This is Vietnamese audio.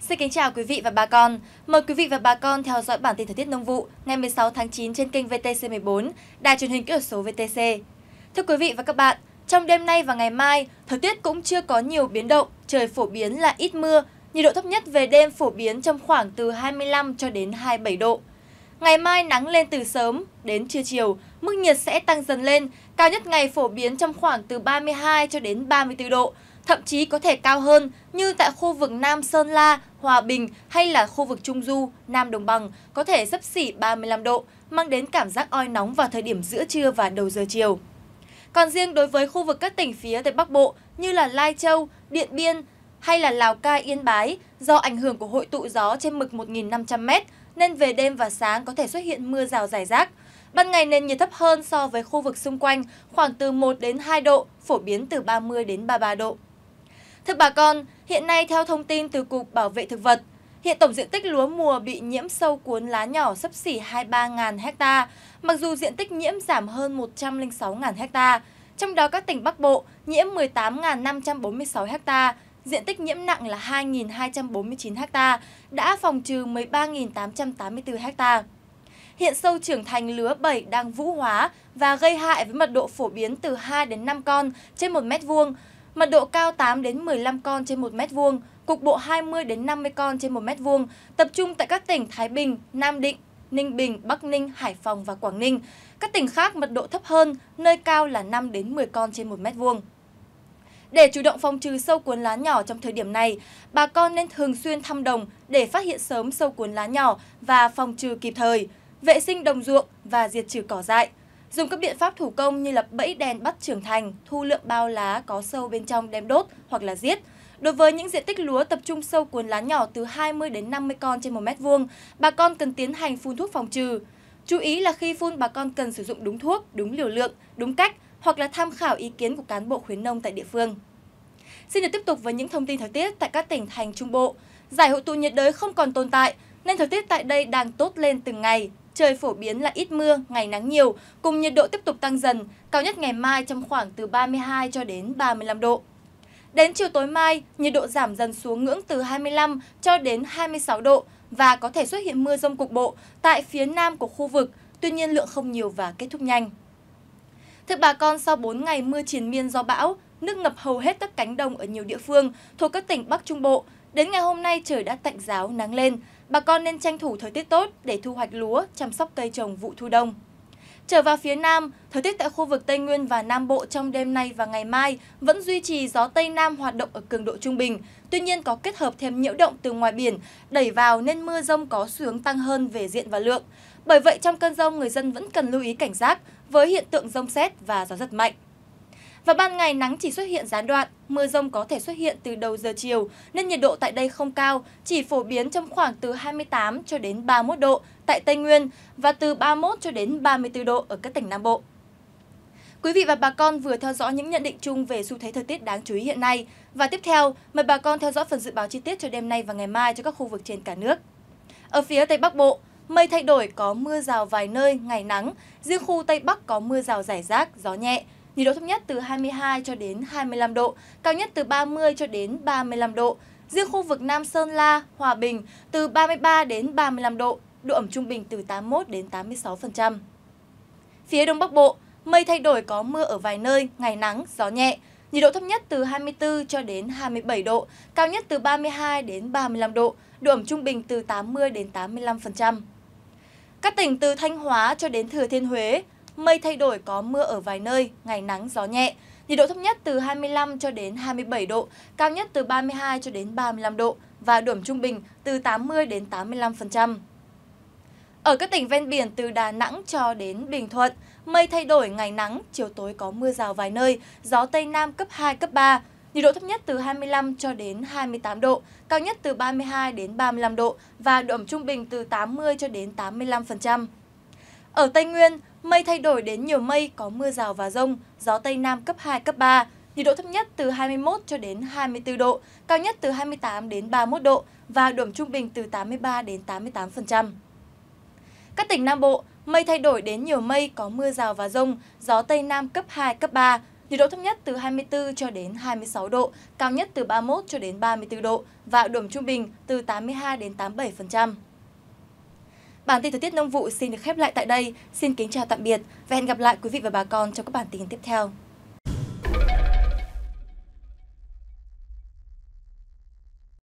Xin kính chào quý vị và bà con. Mời quý vị và bà con theo dõi bản tin thời tiết nông vụ ngày 16 tháng 9 trên kênh VTC14, đài truyền hình kỹ thuật số VTC. Thưa quý vị và các bạn, trong đêm nay và ngày mai, thời tiết cũng chưa có nhiều biến động, trời phổ biến là ít mưa, nhiệt độ thấp nhất về đêm phổ biến trong khoảng từ 25 cho đến 27 độ. Ngày mai nắng lên từ sớm đến trưa chiều, mức nhiệt sẽ tăng dần lên, cao nhất ngày phổ biến trong khoảng từ 32 cho đến 34 độ, thậm chí có thể cao hơn như tại khu vực Nam Sơn La, Hòa Bình hay là khu vực Trung Du, Nam Đồng Bằng có thể sấp xỉ 35 độ, mang đến cảm giác oi nóng vào thời điểm giữa trưa và đầu giờ chiều. Còn riêng đối với khu vực các tỉnh phía Tây Bắc Bộ như là Lai Châu, Điện Biên hay là Lào Cai, Yên Bái, do ảnh hưởng của hội tụ gió trên mực 1.500m nên về đêm và sáng có thể xuất hiện mưa rào rải rác. Ban ngày nền nhiệt thấp hơn so với khu vực xung quanh, khoảng từ 1 đến 2 độ, phổ biến từ 30 đến 33 độ. Thưa bà con, hiện nay theo thông tin từ Cục Bảo vệ Thực vật, hiện tổng diện tích lúa mùa bị nhiễm sâu cuốn lá nhỏ sấp xỉ 23.000 ha, mặc dù diện tích nhiễm giảm hơn 106.000 ha. Trong đó các tỉnh Bắc Bộ nhiễm 18.546 ha, diện tích nhiễm nặng là 2.249 ha, đã phòng trừ 13.884 ha. Hiện sâu trưởng thành lứa 7 đang vũ hóa và gây hại với mật độ phổ biến từ 2 đến 5 con trên 1 mét vuông, mật độ cao 8 đến 15 con trên 1 mét vuông, cục bộ 20 đến 50 con trên 1 mét vuông, tập trung tại các tỉnh Thái Bình, Nam Định, Ninh Bình, Bắc Ninh, Hải Phòng và Quảng Ninh. Các tỉnh khác mật độ thấp hơn, nơi cao là 5 đến 10 con trên 1 mét vuông. Để chủ động phòng trừ sâu cuốn lá nhỏ trong thời điểm này, bà con nên thường xuyên thăm đồng để phát hiện sớm sâu cuốn lá nhỏ và phòng trừ kịp thời, vệ sinh đồng ruộng và diệt trừ cỏ dại. Dùng các biện pháp thủ công như là bẫy đèn bắt trưởng thành, thu lượng bao lá có sâu bên trong đem đốt hoặc là giết. Đối với những diện tích lúa tập trung sâu cuốn lá nhỏ từ 20 đến 50 con trên 1 mét vuông, bà con cần tiến hành phun thuốc phòng trừ. Chú ý là khi phun bà con cần sử dụng đúng thuốc, đúng liều lượng, đúng cách hoặc là tham khảo ý kiến của cán bộ khuyến nông tại địa phương. Xin được tiếp tục với những thông tin thời tiết tại các tỉnh thành Trung Bộ. Giải hội tụ nhiệt đới không còn tồn tại, nên thời tiết tại đây đang tốt lên từng ngày trời phổ biến là ít mưa, ngày nắng nhiều, cùng nhiệt độ tiếp tục tăng dần, cao nhất ngày mai trong khoảng từ 32 cho đến 35 độ. Đến chiều tối mai, nhiệt độ giảm dần xuống ngưỡng từ 25 cho đến 26 độ và có thể xuất hiện mưa rông cục bộ tại phía nam của khu vực, tuy nhiên lượng không nhiều và kết thúc nhanh. Thưa bà con, sau 4 ngày mưa triền miên do bão, nước ngập hầu hết các cánh đồng ở nhiều địa phương thuộc các tỉnh Bắc Trung Bộ. Đến ngày hôm nay trời đã tạnh giáo nắng lên, bà con nên tranh thủ thời tiết tốt để thu hoạch lúa, chăm sóc cây trồng vụ thu đông. Trở vào phía Nam, thời tiết tại khu vực Tây Nguyên và Nam Bộ trong đêm nay và ngày mai vẫn duy trì gió Tây Nam hoạt động ở cường độ trung bình. Tuy nhiên có kết hợp thêm nhiễu động từ ngoài biển đẩy vào nên mưa rông có xu hướng tăng hơn về diện và lượng. Bởi vậy trong cơn rông người dân vẫn cần lưu ý cảnh giác với hiện tượng rông xét và gió giật mạnh. Và ban ngày nắng chỉ xuất hiện gián đoạn, mưa rông có thể xuất hiện từ đầu giờ chiều, nên nhiệt độ tại đây không cao, chỉ phổ biến trong khoảng từ 28 cho đến 31 độ tại Tây Nguyên và từ 31 cho đến 34 độ ở các tỉnh Nam Bộ. Quý vị và bà con vừa theo dõi những nhận định chung về xu thế thời tiết đáng chú ý hiện nay. Và tiếp theo, mời bà con theo dõi phần dự báo chi tiết cho đêm nay và ngày mai cho các khu vực trên cả nước. Ở phía Tây Bắc Bộ, mây thay đổi có mưa rào vài nơi, ngày nắng. Riêng khu Tây Bắc có mưa rào rải rác, gió nhẹ nhiệt độ thấp nhất từ 22 cho đến 25 độ, cao nhất từ 30 cho đến 35 độ. Riêng khu vực Nam Sơn La, Hòa Bình từ 33 đến 35 độ, độ ẩm trung bình từ 81 đến 86%. Phía Đông Bắc Bộ, mây thay đổi có mưa ở vài nơi, ngày nắng, gió nhẹ. Nhiệt độ thấp nhất từ 24 cho đến 27 độ, cao nhất từ 32 đến 35 độ, độ ẩm trung bình từ 80 đến 85%. Các tỉnh từ Thanh Hóa cho đến Thừa Thiên Huế, Mây thay đổi có mưa ở vài nơi, ngày nắng gió nhẹ. Nhiệt độ thấp nhất từ 25 cho đến 27 độ, cao nhất từ 32 cho đến 35 độ và điểm trung bình từ 80 đến 85%. Ở các tỉnh ven biển từ Đà Nẵng cho đến Bình Thuận, mây thay đổi ngày nắng, chiều tối có mưa rào vài nơi, gió Tây Nam cấp 2, cấp 3, nhiệt độ thấp nhất từ 25 cho đến 28 độ, cao nhất từ 32 đến 35 độ và độ ẩm trung bình từ 80 cho đến 85%. Ở Tây Nguyên, mây thay đổi đến nhiều mây có mưa rào và rông, gió Tây Nam cấp 2, cấp 3. Nhiệt độ thấp nhất từ 21 cho đến 24 độ, cao nhất từ 28 đến 31 độ và điểm trung bình từ 83 đến 88%. Các tỉnh Nam Bộ, mây thay đổi đến nhiều mây có mưa rào và rông, gió Tây Nam cấp 2, cấp 3. Nhiệt độ thấp nhất từ 24 cho đến 26 độ, cao nhất từ 31 cho đến 34 độ và điểm trung bình từ 82 đến 87%. Bản tin thời tiết nông vụ xin được khép lại tại đây. Xin kính chào tạm biệt và hẹn gặp lại quý vị và bà con trong các bản tin tiếp theo.